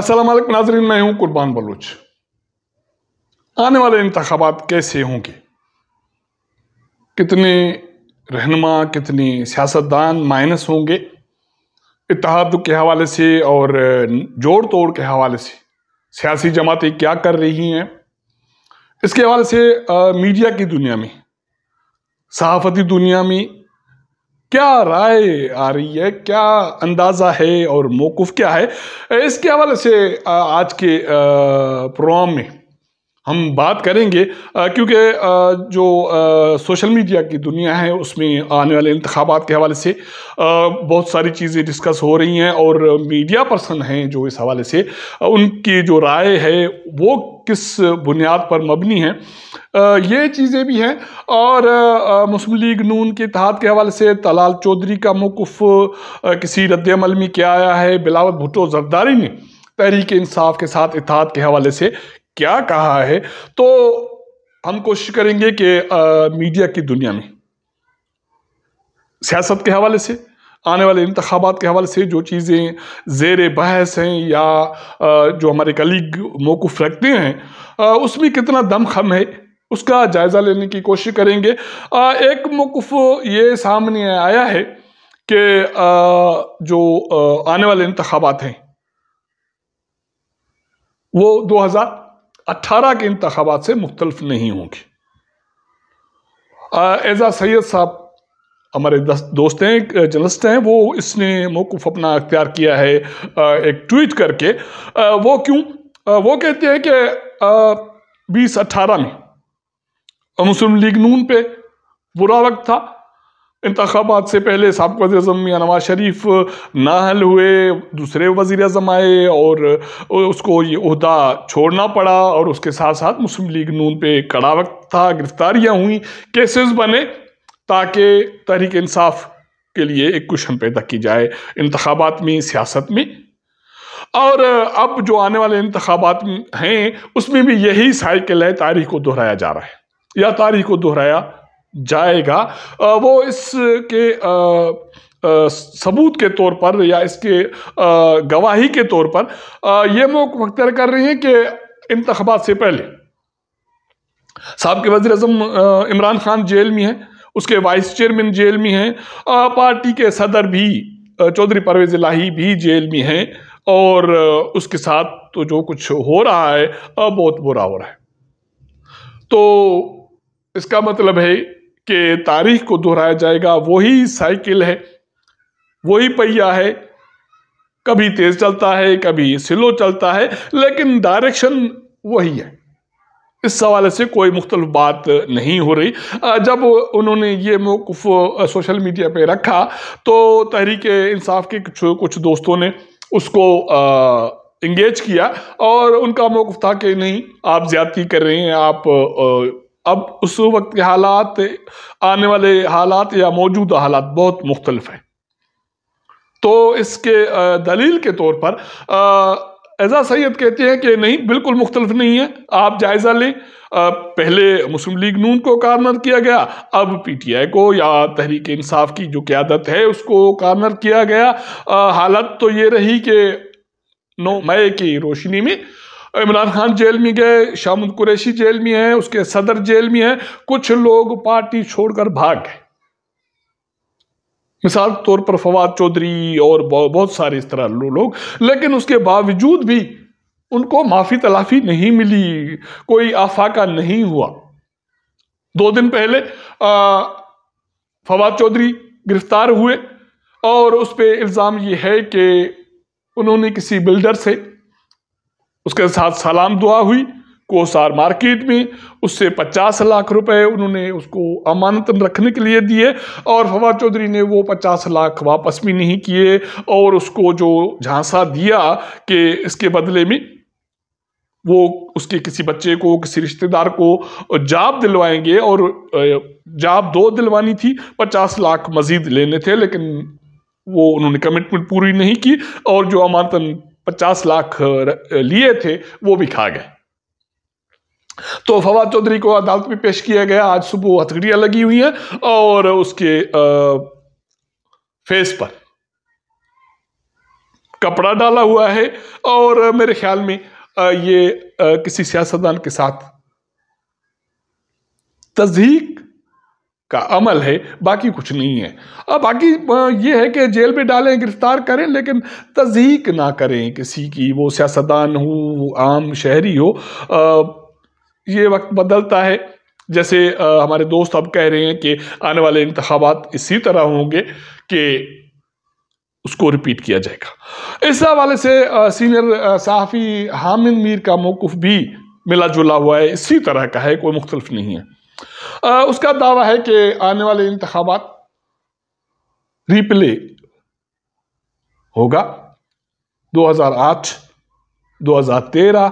असलम नाजरीन मैं हूँ कुर्बान बलूच आने वाले इंतबात कैसे होंगे कितने रहनमा कितने सियासतदान माइनस होंगे इतिहाद के हवाले से और जोड़ तोड़ के हवाले से सियासी जमातें क्या कर रही हैं इसके हवाले से मीडिया की दुनिया में सहाफ़ती दुनिया में क्या राय आ रही है क्या अंदाज़ा है और मौक़ क्या है इसके हवाले से आज के प्रोग्राम में हम बात करेंगे क्योंकि जो सोशल मीडिया की दुनिया है उसमें आने वाले इंतबात के हवाले से बहुत सारी चीज़ें डिस्कस हो रही हैं और मीडिया पर्सन हैं जो इस हवाले से उनकी जो राय है वो किस बुनियाद पर मबनी है ये चीज़ें भी हैं और मुस्लिम लीग नून के इतिहाद के हवाले से तलाल चौधरी का मौकफ़ किसी रद्दमल में क्या आया है बिलावत भुटो जरदारी ने तहरीक इंसाफ के साथ इतिहाद के हवाले से क्या कहा है तो हम कोशिश करेंगे कि मीडिया की दुनिया में सियासत के हवाले से आने वाले इंतबात के हवाले से जो चीज़ें जेर बहस हैं या आ, जो हमारे कलीग मौकूफ़ रखते हैं उसमें कितना दम खम है उसका जायज़ा लेने की कोशिश करेंगे आ, एक मौकूफ़ ये सामने आया है कि जो आने वाले इंतबात हैं वो हजार अट्ठारह के इंतबात से मुख्तलफ नहीं होंगे एज़ा सैद साहब हमारे दोस्त हैं जर्नलिस्ट हैं वो इसने मौकूफ़ अपना अख्तियार किया है एक ट्वीट करके वो क्यों वो कहते हैं कि बीस अट्ठारह में मुस्लिम लीग नून पे बुरा वक्त था इंतबात से पहले सबक वजी अजम या नवाज शरीफ नाहल हुए दूसरे वज़ी अजम आए और उसको ये अहदा छोड़ना पड़ा और उसके साथ साथ मुस्लिम लीग नून पे कड़ा वक्त था गिरफ्तारियाँ हुई केसेस बने ताकि तहरीक इंसाफ के लिए एक कुशन पैदा की जाए इंतबात में सियासत में और अब जो आने वाले इंतबात हैं उसमें भी यही साइकिल है तारीख को दोहराया जा रहा है या तारीख को दोहराया जाएगा वो इसके सबूत के तौर पर या इसके गवाही के तौर पर मौक मुख्तर कर रही हैं कि इंतबात से पहले साहब के वजी अजम इमरान खान जेल में हैं उसके वाइस चेयरमैन जेल में हैं पार्टी के सदर भी चौधरी परवेज लाही भी जेल में हैं और उसके साथ तो जो कुछ हो रहा है बहुत बुरा हो रहा है तो इसका मतलब है के तारीख को दोहराया जाएगा वही साइकिल है वही पहिया है कभी तेज चलता है कभी स्लो चलता है लेकिन डायरेक्शन वही है इस सवाल से कोई मुख्तल बात नहीं हो रही जब उन्होंने ये मौकफ सोशल मीडिया पे रखा तो तहरीक इंसाफ के कुछ कुछ दोस्तों ने उसको इंगेज किया और उनका मौकफ था कि नहीं आप ज्यादती कर रहे हैं आप अब उस वक्त के हालात आने वाले हालात या मौजूदा हालात बहुत मुख्तलफ हैं तो इसके दलील के तौर पर एजा सैद कहते हैं कि नहीं बिल्कुल मुख्तलफ नहीं है आप जायज़ा लें पहले मुस्लिम लीग नून को कार्नर किया गया अब पी टी आई को या तहरीक इंसाफ की जो क्यादत है उसको कार्नर किया गया हालत तो ये रही कि नौ मई की रोशनी में इमरान खान जेल में गए शामुद कुरैशी जेल में है उसके सदर जेल में है कुछ लोग पार्टी छोड़कर भाग गए मिसाल के तौर पर फवाद चौधरी और बहुत सारे इस तरह लोग लेकिन उसके बावजूद भी उनको माफी तलाफी नहीं मिली कोई आफाका नहीं हुआ दो दिन पहले फवाद चौधरी गिरफ्तार हुए और उस पर इल्ज़ाम ये है कि उन्होंने किसी बिल्डर से उसके साथ सलाम दुआ हुई कोसार मार्केट में उससे पचास लाख रुपए उन्होंने उसको अमानतन रखने के लिए दिए और फवाद चौधरी ने वो पचास लाख वापस भी नहीं किए और उसको जो झांसा दिया कि इसके बदले में वो उसके किसी बच्चे को किसी रिश्तेदार को जाब दिलवाएंगे और जाब दो दिलवानी थी पचास लाख मजीद लेने थे लेकिन वो उन्होंने कमिटमेंट पूरी नहीं की और जो अमानतन पचास लाख लिए थे वो भी खा गए तो फवाद चौधरी को अदालत में पेश किया गया आज सुबह हथकड़ियां लगी हुई हैं और उसके फेस पर कपड़ा डाला हुआ है और मेरे ख्याल में ये किसी सियासतदान के साथ तजीक का अमल है बाकी कुछ नहीं है अब बाकी ये है कि जेल में डालें गिरफ्तार करें लेकिन तजीक ना करें किसी की वो सियासतदान हो आम शहरी हो आ, ये वक्त बदलता है जैसे आ, हमारे दोस्त अब कह रहे हैं कि आने वाले इंतबात इसी तरह होंगे कि उसको रिपीट किया जाएगा इस हवाले से आ, सीनियर सहाफ़ी हामिद मीर का मौकुफ़ भी मिला जुला हुआ है इसी तरह का है कोई मुख्तलफ नहीं है आ, उसका दावा है कि आने वाले इंतबात रिप्ले होगा 2008, 2013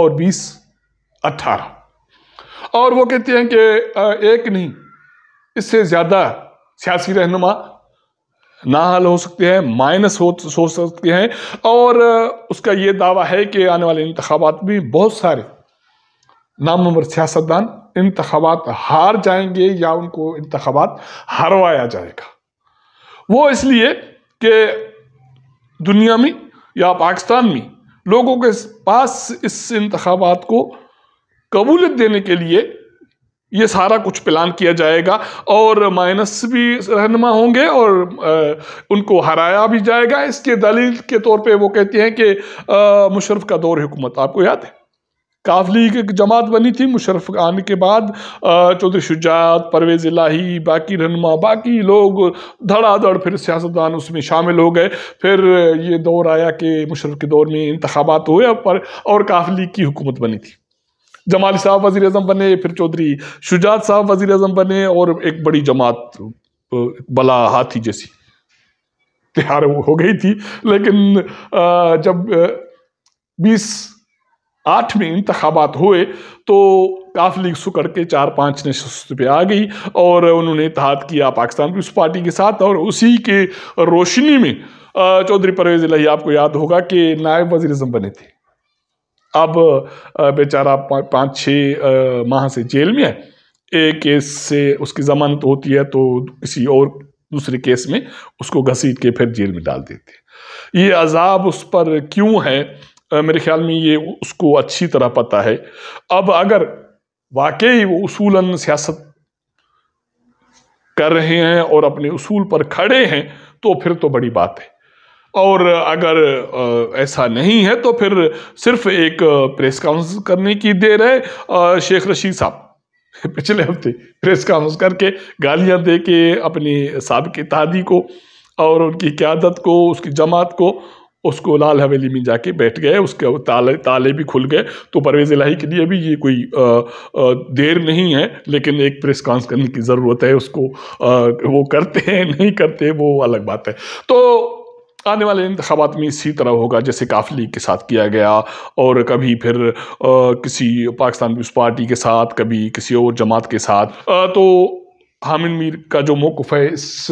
और 20 18 और वो कहते हैं कि एक नहीं इससे ज़्यादा सियासी रहनुमा नाहल हो सकते हैं माइनस हो सो सकते हैं और उसका ये दावा है कि आने वाले इंतबात में बहुत सारे नाम नंबर सियासतदान इंतबात हार जाएंगे या उनको इंतबात हरवाया जाएगा वो इसलिए कि दुनिया में या पाकिस्तान में लोगों के पास इस इंतबात को कबूलत देने के लिए ये सारा कुछ प्लान किया जाएगा और माइनस भी रहनमा होंगे और आ, उनको हराया भी जाएगा इसके दलील के तौर पे वो कहते हैं कि मुशरफ का दौर हुकूमत आपको याद है काफ लीग एक जमात बनी थी मुशरफ आने के बाद चौधरी शुजात परवेज़ इलाही बाकी रहनमा बाकी लोग धड़ाधड़ फिर सियासतदान उसमें शामिल हो गए फिर ये दौर आया कि मुशरफ के दौर में इंतबात हुए पर और लीग की हुकूमत बनी थी जमाली साहब वज़ी अजम बने फिर चौधरी शुजात साहब वजीर अजम बने और एक बड़ी जमात बला हाथी जैसी तैयार हो गई थी लेकिन जब बीस आठ में इंतबात हुए तो काफ लीग सुकड़ के चार पांच नशस्त पे आ गई और उन्होंने इतिहाद किया पाकिस्तान पीपल्स पार्टी के साथ और उसी के रोशनी में चौधरी परवेज लही आपको याद होगा कि नायब वजीर बने थे अब बेचारा पाँच छः माह से जेल में है एक केस से उसकी जमानत होती है तो किसी और दूसरे केस में उसको घसीट के फिर जेल में डाल देते ये अजाब उस पर क्यों है मेरे ख्याल में ये उसको अच्छी तरह पता है अब अगर वाकई वो उसूलन सियासत कर रहे हैं और अपने उसूल पर खड़े हैं तो फिर तो बड़ी बात है और अगर ऐसा नहीं है तो फिर सिर्फ एक प्रेस कॉन्फ्रेंस करने की देर है शेख रशीद साहब पिछले हफ्ते प्रेस कॉन्फ्रेंस करके गालियां दे के अपनी सबक तादी को और उनकी क्यादत को उसकी जमात को उसको लाल हवेली में जाके बैठ गए उसके ताले ताले भी खुल गए तो परवेज़ इलाही के लिए भी ये कोई आ, आ, देर नहीं है लेकिन एक प्रेस कॉन्स करने की ज़रूरत है उसको आ, वो करते हैं नहीं करते वो अलग बात है तो आने वाले इंतबात में इसी तरह होगा जैसे काफिली के साथ किया गया और कभी फिर आ, किसी पाकिस्तान पीपल्स पार्टी के साथ कभी किसी और जमात के साथ आ, तो हामिद मीर का जो मौकफ़ है इस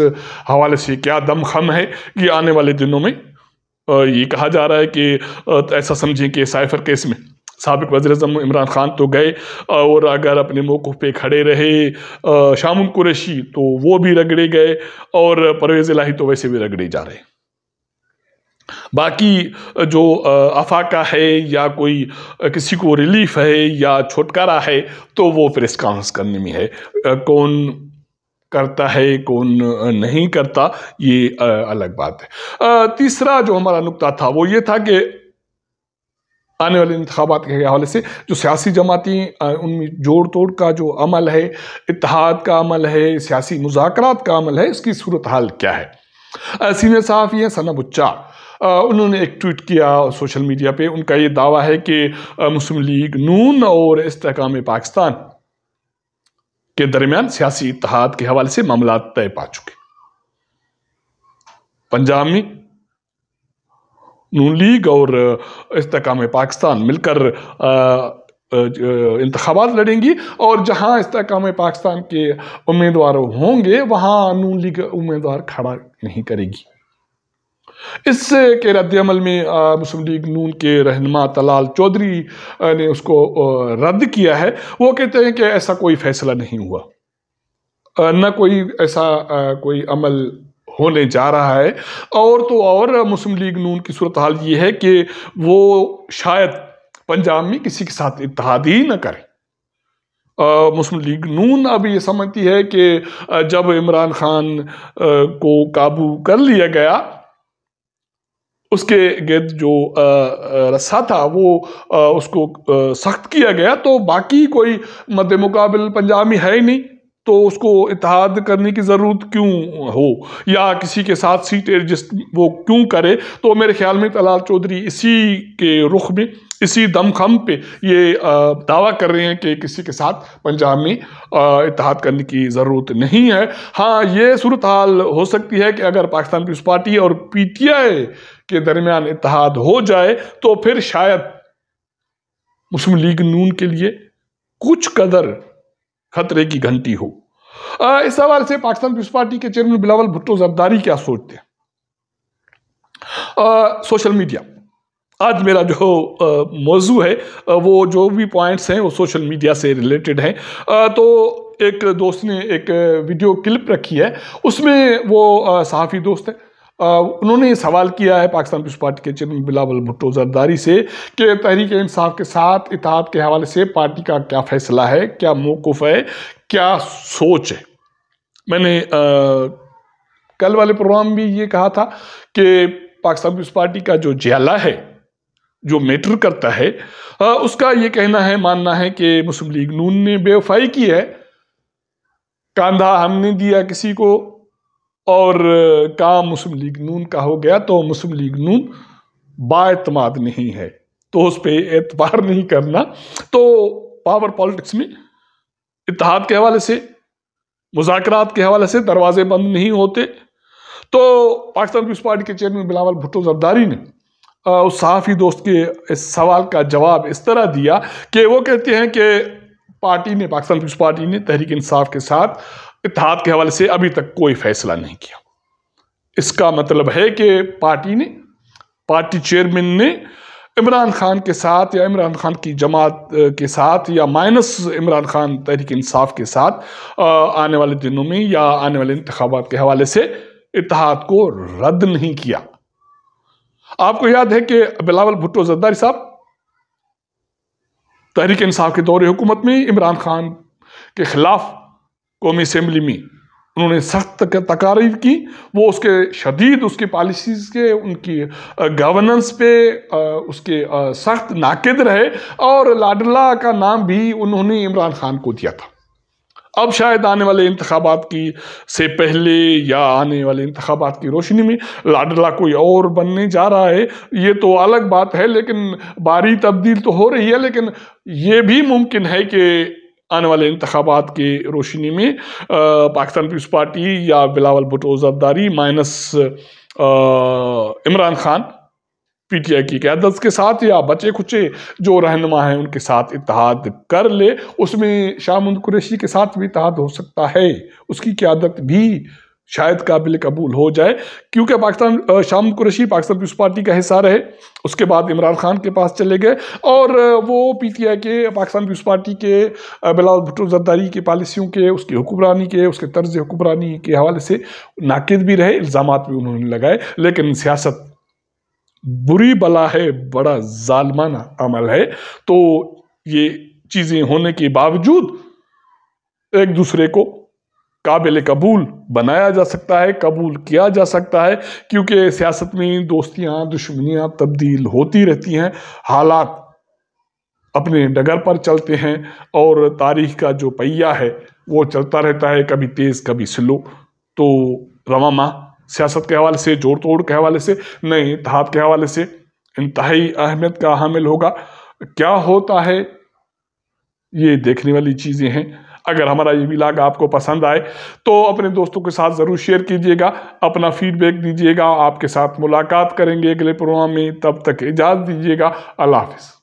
हवाले से क्या दमखम है कि आने वाले दिनों में ये कहा जा रहा है कि तो ऐसा समझें कि साइफर केस में सबक अजम इमरान ख़ान तो गए और अगर अपने मौक़ पे खड़े रहे शामुन कुरैशी तो वो भी रगड़े गए और परवेज़ लाही तो वैसे भी रगड़े जा रहे बाकी जो अफाका है या कोई किसी को रिलीफ है या छुटकारा है तो वो प्रेस कॉन्फ्रेंस करने में है कौन करता है कौन नहीं करता ये अलग बात है तीसरा जो हमारा नुकता था वो ये था कि आने वाले इंतबात के हवाले से जो सियासी जमातें उनमें जोड़ तोड़ का जो अमल है इतिहाद का अमल है सियासी मुजाकर का अमल है इसकी सूरत हाल क्या है सीनियर साहफ़ी हैं सना बुच्चा उन्होंने एक ट्वीट किया सोशल मीडिया पे उनका ये दावा है कि मुस्लिम लीग नून और इसकाम पाकिस्तान के दरमियान सियासी इतिहाद के हवाले से मामला तय पा चुके पंजाब में नून लीग और इस्तेकाम पाकिस्तान मिलकर इंतबात लड़ेंगी और जहां इस्तेकाम पाकिस्तान के उम्मीदवार होंगे वहां नून लीग उम्मीदवार खड़ा नहीं करेगी इससे के रद्द अमल में मुस्लिम लीग नून के रहनमा तलाल चौधरी ने उसको रद्द किया है वो कहते हैं कि ऐसा कोई फैसला नहीं हुआ न कोई ऐसा कोई अमल होने जा रहा है और तो और मुस्लिम लीग नून की सूरत हाल ये है कि वो शायद पंजाब में किसी के साथ इतिहाद ही न करें मुस्लिम लीग नून अब ये समझती है कि जब इमरान खान को काबू कर लिया गया उसके गिरद जो रस्सा था वो उसको सख्त किया गया तो बाकी कोई मद मुकाबल पंजाब में है ही नहीं तो उसको इतिहाद करने की ज़रूरत क्यों हो या किसी के साथ सीट एडजस्ट वो क्यों करे तो मेरे ख्याल में तलाल चौधरी इसी के रुख में इसी दमखम पे ये दावा कर रहे हैं कि किसी के साथ पंजाब में इतिहाद करने की ज़रूरत नहीं है हाँ ये सूरत हाल हो सकती है कि अगर पाकिस्तान पीपल्स पार्टी और पी टी आई के दरमियान इतिहाद हो जाए तो फिर शायद मुस्लिम लीग नून के लिए कुछ कदर खतरे की घंटी हो आ, इस हवाले से पाकिस्तान पीपल्स पार्टी के चेयरमैन बिलावल भुट्टो जबदारी क्या सोचते हैं सोशल मीडिया आज मेरा जो मौजू है वो जो भी पॉइंट्स हैं वो सोशल मीडिया से रिलेटेड हैं तो एक दोस्त ने एक वीडियो क्लिप रखी है उसमें वो सहाफ़ी दोस्त है उन्होंने सवाल किया है पाकिस्तान पीपल्स पार्टी के चेयरमैन बिलावल भुट्टो जरदारी से कि तहरीक इंसाफ के साथ इतिहाद के हवाले से पार्टी का क्या फैसला है क्या मौकफ है क्या सोच है मैंने आ, कल वाले प्रोग्राम भी ये कहा था कि पाकिस्तान पीपल्स पार्टी का जो जियाला है जो मैटर करता है आ, उसका ये कहना है मानना है कि मुस्लिम लीग नून ने बेवफाई की है कांधा हमने दिया किसी को और काम मुस्लिम लीग नून का हो गया तो मुस्लिम लीग नून बातमाद नहीं है तो उस पर एतबार नहीं करना तो पावर पॉलिटिक्स में इतिहाद के हवाले से मुजाकरात के हवाले से दरवाजे बंद नहीं होते तो पाकिस्तान पीपल्स पार्टी के चेयरमैन बिलावल भुट्टो जरदारी ने उस सहाफ़ी दोस्त के इस सवाल का जवाब इस तरह दिया कि वो कहते हैं कि पार्टी ने पाकिस्तान पीपल्स पार्टी ने तहरीक इंसाफ के साथ इतिहाद के हवाले से अभी तक कोई फैसला नहीं किया इसका मतलब है कि पार्टी ने पार्टी चेयरमैन ने इमरान खान के साथ या इमरान खान की जमात के साथ या माइनस इमरान खान तहरीक इंसाफ के साथ आने वाले दिनों में या आने वाले इंतबात के हवाले से इतिहाद को रद्द नहीं किया आपको याद है कि बिलावल भुट्टो जद्दारी साहब तहरीक इंसाफ के दौरे हुकूमत में इमरान खान के खिलाफ कौमी असम्बली में उन्होंने सख्त तकारीर की वो उसके शदीद उसकी पॉलिसीज़ के उनकी गवर्नेंस पे उसके सख्त नाकद रहे और लाडला का नाम भी उन्होंने इमरान खान को दिया था अब शायद आने वाले इंतबात की से पहले या आने वाले इंतबात की रोशनी में लाडला कोई और बनने जा रहा है ये तो अलग बात है लेकिन बारी तब्दील तो हो रही है लेकिन ये भी मुमकिन है कि आने वाले इंतबात के रोशनी में पाकिस्तान पीपल्स पार्टी या बिलावल भुटो जरदारी माइनस इमरान खान पीटीआई की क्यादत के साथ या बचे खुचे जो रहनमा हैं उनके साथ इतिहाद कर ले उसमें शाह मुद कुरेशी के साथ भी इतिहाद हो सकता है उसकी क्यादत भी शायद काबिल कबूल हो जाए क्योंकि पाकिस्तान शाम कुरैशी पाकिस्तान पीपल्स पार्टी का हिस्सा रहे उसके बाद इमरान खान के पास चले गए और वो पी टी आई के पाकिस्तान पीपल्स पार्टी के बिलाल भुट्टो जरदारी की पॉलिसियों के उसकी हुक्मरानी के उसके तर्ज हुक्मरानी के हवाले से नाकद भी रहे इल्ज़ाम भी उन्होंने लगाए लेकिन सियासत बुरी बला है बड़ा जालमाना अमल है तो ये चीज़ें होने के बावजूद एक दूसरे को काबिल कबूल बनाया जा सकता है कबूल किया जा सकता है क्योंकि सियासत में दोस्तियाँ दुश्मनियाँ तब्दील होती रहती हैं हालात अपने डगर पर चलते हैं और तारीख का जो पहिया है वो चलता रहता है कभी तेज़ कभी स्लो तो रवामा सियासत के हवाले से जोड़ तोड़ के हवाले से नए इतिहाद के हवाले से इंतहाई अहमियत का हामिल होगा क्या होता है ये देखने वाली चीज़ें हैं अगर हमारा ये विलाग आपको पसंद आए तो अपने दोस्तों के साथ ज़रूर शेयर कीजिएगा अपना फीडबैक दीजिएगा आपके साथ मुलाकात करेंगे अगले प्रोग्राम में तब तक इजाज़त दीजिएगा अल्लाह हाफिज़